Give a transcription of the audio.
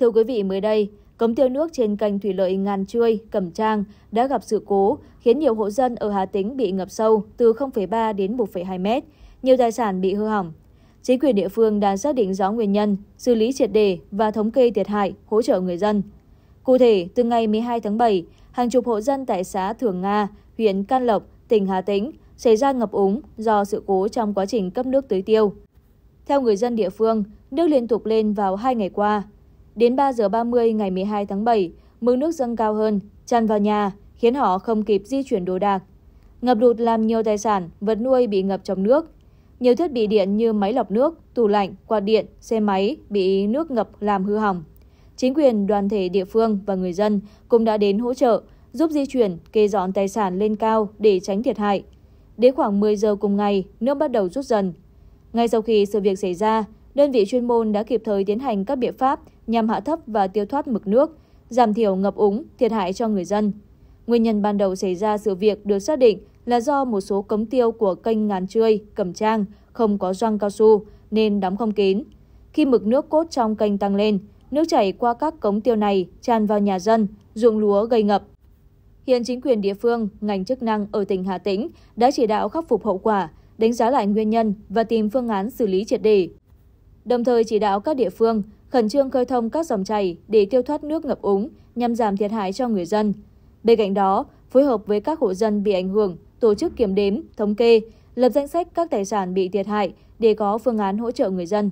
Thưa quý vị, mới đây, cống tiêu nước trên kênh thủy lợi Ngàn Chuôi, Cẩm Trang đã gặp sự cố, khiến nhiều hộ dân ở Hà Tĩnh bị ngập sâu từ 0,3 đến 1,2 mét, nhiều tài sản bị hư hỏng. Chính quyền địa phương đang xác định rõ nguyên nhân, xử lý triệt đề và thống kê thiệt hại, hỗ trợ người dân. Cụ thể, từ ngày 12 tháng 7, hàng chục hộ dân tại xã Thường Nga, huyện Can Lộc, tỉnh Hà Tĩnh xảy ra ngập úng do sự cố trong quá trình cấp nước tưới tiêu. Theo người dân địa phương, nước liên tục lên vào hai ngày qua Đến 3 giờ 30 ngày 12 tháng 7, mực nước dâng cao hơn, tràn vào nhà, khiến họ không kịp di chuyển đồ đạc. Ngập lụt làm nhiều tài sản, vật nuôi bị ngập trong nước. Nhiều thiết bị điện như máy lọc nước, tủ lạnh, quạt điện, xe máy bị nước ngập làm hư hỏng. Chính quyền, đoàn thể địa phương và người dân cũng đã đến hỗ trợ, giúp di chuyển, kê dọn tài sản lên cao để tránh thiệt hại. Đến khoảng 10 giờ cùng ngày, nước bắt đầu rút dần. Ngay sau khi sự việc xảy ra, đơn vị chuyên môn đã kịp thời tiến hành các biện pháp nhằm hạ thấp và tiêu thoát mực nước, giảm thiểu ngập úng, thiệt hại cho người dân. Nguyên nhân ban đầu xảy ra sự việc được xác định là do một số cống tiêu của kênh Ngàn Trươi, Cẩm Trang không có răng cao su nên đóng không kín. Khi mực nước cốt trong kênh tăng lên, nước chảy qua các cống tiêu này tràn vào nhà dân, ruộng lúa gây ngập. Hiện chính quyền địa phương, ngành chức năng ở tỉnh Hà Tĩnh đã chỉ đạo khắc phục hậu quả, đánh giá lại nguyên nhân và tìm phương án xử lý triệt đề. Đồng thời chỉ đạo các địa phương khẩn trương khơi thông các dòng chảy để tiêu thoát nước ngập úng nhằm giảm thiệt hại cho người dân. Bên cạnh đó, phối hợp với các hộ dân bị ảnh hưởng, tổ chức kiểm đếm, thống kê, lập danh sách các tài sản bị thiệt hại để có phương án hỗ trợ người dân.